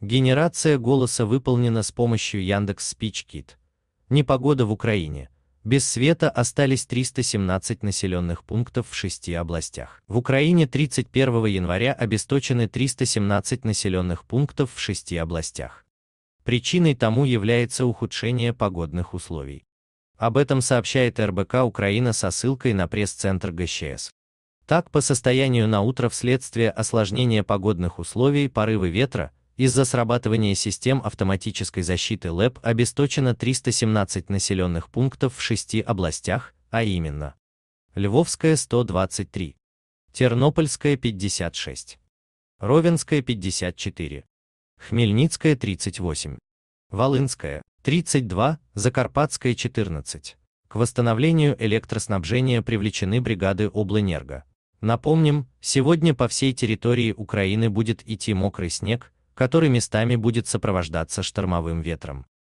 Генерация голоса выполнена с помощью Яндекс Спичкит. Непогода в Украине. Без света остались 317 населенных пунктов в шести областях. В Украине 31 января обесточены 317 населенных пунктов в шести областях. Причиной тому является ухудшение погодных условий. Об этом сообщает РБК Украина со ссылкой на пресс-центр ГЧС. Так, по состоянию на утро вследствие осложнения погодных условий порывы ветра, из-за срабатывания систем автоматической защиты ЛЭП e обесточено 317 населенных пунктов в шести областях, а именно Львовская 123, Тернопольская 56, Ровенская 54, Хмельницкая 38, Волынская 32, Закарпатская 14. К восстановлению электроснабжения привлечены бригады Облэнерго. Напомним, сегодня по всей территории Украины будет идти мокрый снег, который местами будет сопровождаться штормовым ветром.